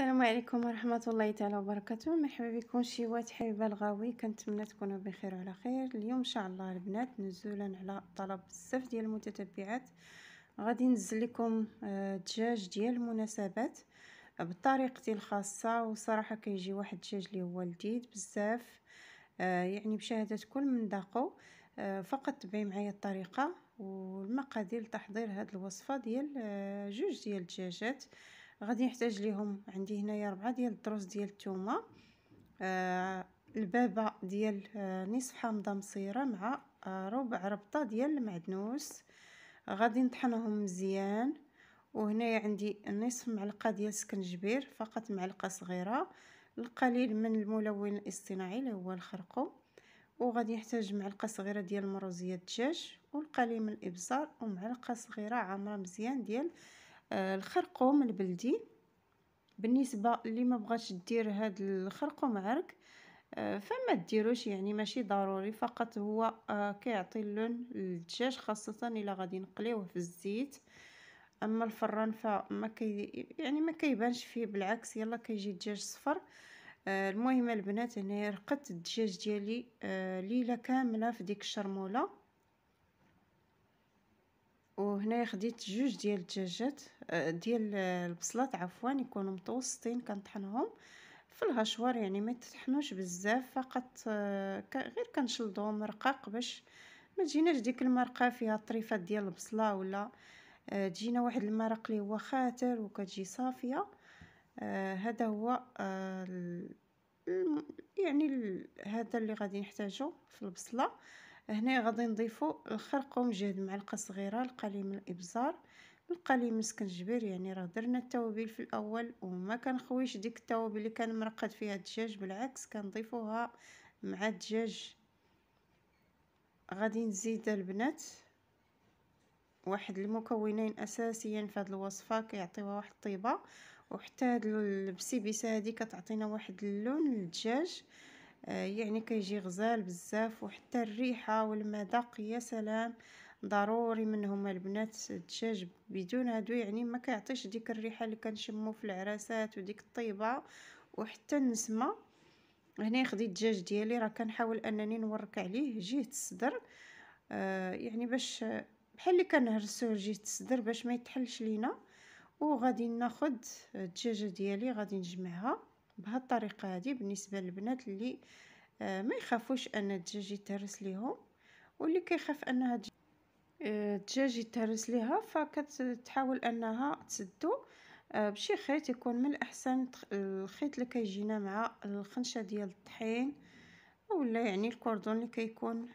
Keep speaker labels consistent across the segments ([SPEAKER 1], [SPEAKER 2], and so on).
[SPEAKER 1] السلام عليكم ورحمة الله تعالى وبركاته مرحبا بكم شيوات حبيبة الغاوي كنتمنى تكونوا بخير وعلى خير اليوم ان شاء الله البنات نزولا على طلب بزاف ديال المتتبعات غادي نزل لكم آه، دجاج ديال المناسبات بطريقتي الخاصة وصراحة كيجي واحد الدجاج اللي هو لذيذ بزاف آه، يعني بشهادة كل من داقو آه، فقط تبعي معايا الطريقة والمقادير لتحضير هاد الوصفة ديال جوج ديال الدجاجات غادي نحتاج ليهم عندي هنايا ربعة ديال الدروس ديال الثومه آه البابه ديال آه نصف حامضه مصيره مع آه ربع ربطه ديال المعدنوس غادي نطحنهم مزيان وهنايا عندي نصف معلقه ديال سكنجبير فقط معلقه صغيره القليل من الملون الاصطناعي اللي هو الخرقوم وغادي نحتاج معلقه صغيره ديال مروزيه الدجاج والقليل من الابزار ومعلقه صغيره عامره مزيان ديال آه، الخرقوم البلدي بالنسبه اللي ما بغاش دير هاد الخرقوم عرك آه، فما ديروش يعني ماشي ضروري فقط هو آه، كيعطي اللون للدجاج خاصه الا غادي نقليوه في الزيت اما الفران فما كي يعني ما كيبانش فيه بالعكس يلا كيجي الدجاج صفر المهم البنات انا رقدت الدجاج ديالي ليله كامله في ديك الشرموله وهنا خديت جوج ديال الدجاجات آه، ديال البصلات عفوا يكونوا متوسطين كنطحنهم في الهشوار يعني ما تطحنوش بزاف فقط آه، غير كنشلضهم رقاق باش ما تجيناش ديك المرقه فيها طريفات ديال البصله ولا آه، تجينا واحد المرق اللي هو خاتر وكتجي صافيه هذا هو يعني هذا اللي غادي نحتاجه في البصله هنا غادي نضيفو الخرقوم جهد معلقه صغيره القليم الابزار القليم السكنجبير يعني راه درنا التوابل في الاول وما كنخويش ديك التوابل اللي كان مرقد فيها الدجاج بالعكس كنضيفوها مع الدجاج غادي نزيد البنات واحد المكونين اساسيين في هذه الوصفه كيعطيوها واحد الطيبه وحتى هاد البسيبيسه هذه كتعطينا واحد اللون للدجاج آه، يعني كيجي غزال بزاف وحتى الريحه والمذاق يا سلام ضروري منهم البنات الدجاج بدون هادو يعني ما كيعطيش ديك الريحه اللي كنشمو في العراسات وديك الطيبه وحتى النسمه هنا خديت الدجاج ديالي راه كنحاول انني نورك عليه جهه الصدر آه، يعني باش بحال اللي كنهرسوه جهه الصدر باش ما يتحلش لينا وغادي ناخد الدجاجه ديالي غادي نجمعها بهذه الطريقه هذه بالنسبه للبنات اللي آه، ما يخافوش ان الدجاج يتهرس ليهم واللي كيخاف انها آه، الدجاج يتهرس ليها فكتحاول انها تسدو آه، بشي خيط يكون من الاحسن الخيط اللي كيجينا مع الخنشه ديال الطحين ولا يعني الكوردون اللي كيكون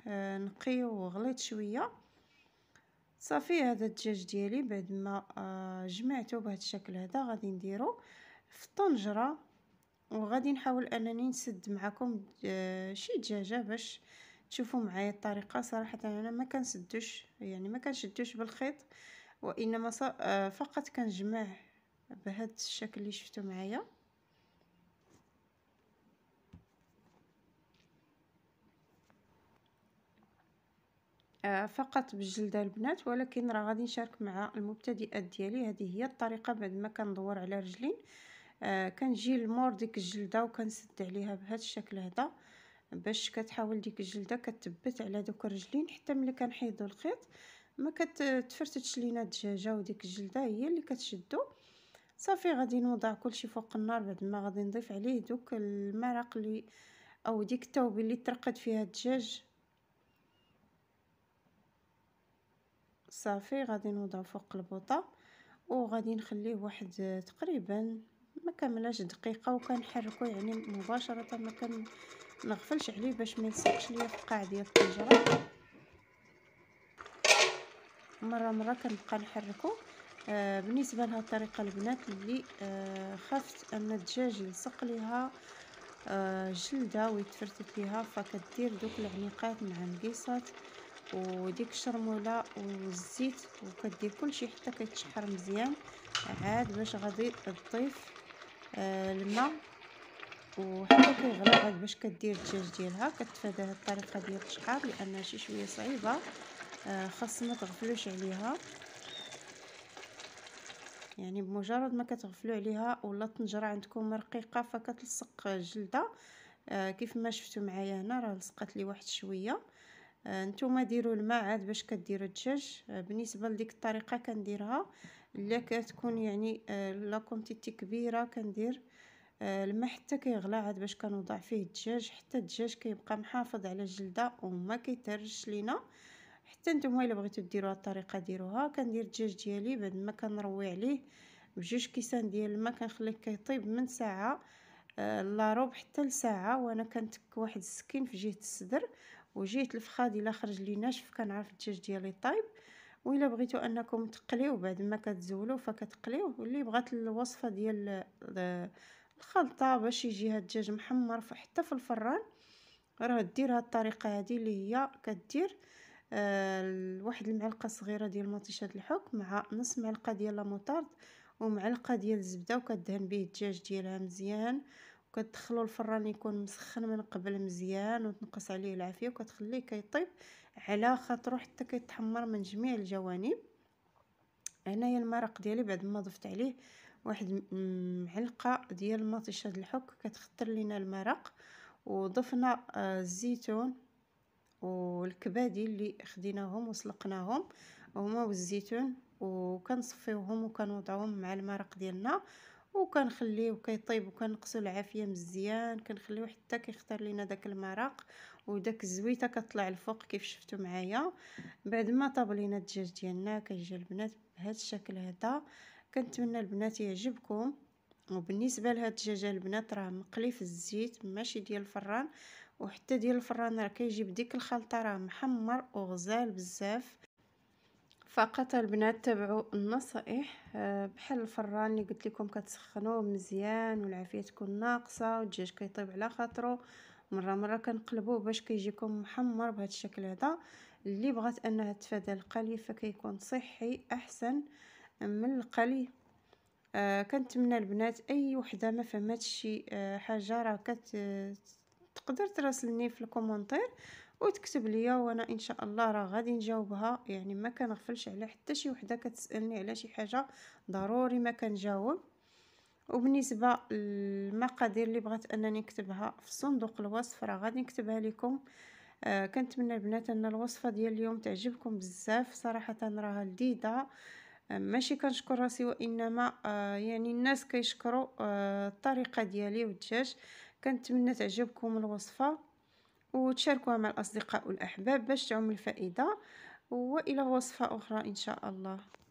[SPEAKER 1] نقي وغليظ شويه صافي هذا الدجاج ديالي بعد ما جمعته بهذا الشكل هذا غادي نديرو في الطنجره وغادي نحاول انني نسد معكم آه، شي دجاجه باش تشوفوا معايا الطريقه صراحه انا ما كنسدوش يعني ما كنشدوش بالخيط وانما آه، فقط كنجمع بهذا الشكل اللي شفتوا معايا آه، فقط بالجلده البنات ولكن راه غادي نشارك مع المبتدئات ديالي هذه هي الطريقه بعد ما كندور على رجلين آه، كنجي لمور ديك الجلده وكنسد عليها بهذا الشكل هذا باش كتحاول ديك الجلده كتثبت على دوك الرجلين حتى ملي كنحيدو الخيط ما كتفرتتش لينا الدجاجه وديك الجلده هي اللي كتشدو صافي غادي نوضع كلشي فوق النار بعد ما غادي نضيف عليه دوك المرق اللي او ديك التوابل اللي ترقد فيها الدجاج صافي غادي نوضعو فوق البوطه وغادي نخليه واحد تقريبا ما كاملاش دقيقه وكنحركو يعني مباشره ما كنغفلش عليه باش ما يلصقش ليا في القاع ديال الطنجره مره مره كنبقى نحركو آه بالنسبه لهاد الطريقه البنات اللي آه خافت ان الدجاج يلصق ليها آه جلده ويتفرتت ليها فكدير دوك العنيقات مع الكيسات وديك الشرموله والزيت وكدير كلشي حتى كيتشحر مزيان عاد باش غادي تضيف آه، الماء وحتى كيغلى غير باش كدير الدجاج ديالها كتفادى هاد الطريقه ديال التشحار لانها شي شويه صعيبه آه، خاص تغفلوش عليها يعني بمجرد ما كتغفلوا عليها ولا الطنجره عندكم رقيقه فكتلصق الجلده آه، كيف ما شفتوا معايا هنا راه لصقت لي واحد شويه نتوما ديروا الماء عاد باش كديروا الدجاج بالنسبه لديك الطريقه كنديرها الا كتكون يعني آه، لا كونتيتي كبيره كندير آه، الماء حتى كيغلى عاد باش كنوضع فيه الدجاج حتى الدجاج كيبقى محافظ على الجلده وما كيترش لينا حتى نتوما الا بغيتو ديروها الطريقه ديروها كندير الدجاج ديالي بعد ما كنروي عليه بجوج كيسان ديال الماء كنخليه كيطيب من ساعه آه، لا ربع حتى لساعه وانا كنتك واحد السكين في جهه الصدر وجهه الفخاد الا خرج لي ناشف كنعرف الدجاج ديالي طايب وإلا بغيتو أنكم تقليو بعد ما كتزولو فكتقليو واللي بغات الوصفة ديال الخلطة باش يجيها الدجاج محمر حتى في الفران راه دير هاد الطريقة هادي اللي هي كدير آه، واحد المعلقة صغيرة ديال مطيشة الحك مع نص معلقة ديال لا موطارد ومعلقة ديال الزبدة وكدهن به الدجاج ديالها مزيان كتدخلو الفران يكون مسخن من قبل مزيان وتنقص عليه العافيه وكتخليه كيطيب على خاطرو حتى كيتحمر من جميع الجوانب هنايا المرق ديالي بعد ما ضفت عليه واحد معلقه ديال مطيشه الحك كتخطر لينا المرق وضفنا آه، الزيتون والكبادي اللي خديناهم وسلقناهم هما والزيتون وكنصفيوهم وكنوضعوهم مع المرق ديالنا وكنخليه كيطيب وكنقصو العافيه مزيان كنخليوه حتى كيختار لينا داك المرق وداك الزويته كطلع الفوق كيف شفتوا معايا بعد ما طاب لينا الدجاج ديالنا كيجي البنات بهذا الشكل هذا كنتمنى البنات يعجبكم وبالنسبه لهاد الدجاج البنات راه مقلي في الزيت ماشي ديال الفران وحتى ديال الفران راه كيجي بديك الخلطه راه محمر وغزال بزاف فقط البنات تبعوا النصائح إيه، آه، بحال الفران اللي قلت لكم كتسخنوه مزيان والعافيه تكون ناقصه والدجاج كيطيب على خاطرو مره مره كنقلبوه باش كيجيكم محمر بهذا الشكل هذا اللي بغات انها تفادى القلي فكيكون صحي احسن من القلي آه كنتمنى البنات اي وحده ما فهمتش شي آه حاجه راه كت تقدر تراسلني في الكومونتير وتكتب ليا وانا ان شاء الله راه غادي نجاوبها يعني ما كنغفلش على حتى شي وحده كتسالني على شي حاجه ضروري ما كنجاوب وبالنسبه للمقادير اللي بغات انني نكتبها في صندوق الوصف راه غادي نكتبها لكم آه كنتمنى البنات ان الوصفه ديال اليوم تعجبكم بزاف صراحه راها لذيذه آه ماشي كنشكر راسي وانما آه يعني الناس كيشكروا آه الطريقه ديالي والدجاج كنتمنى تعجبكم الوصفه وتشاركوها مع الأصدقاء والأحباب باش تعم الفائدة وإلى وصفة أخرى إن شاء الله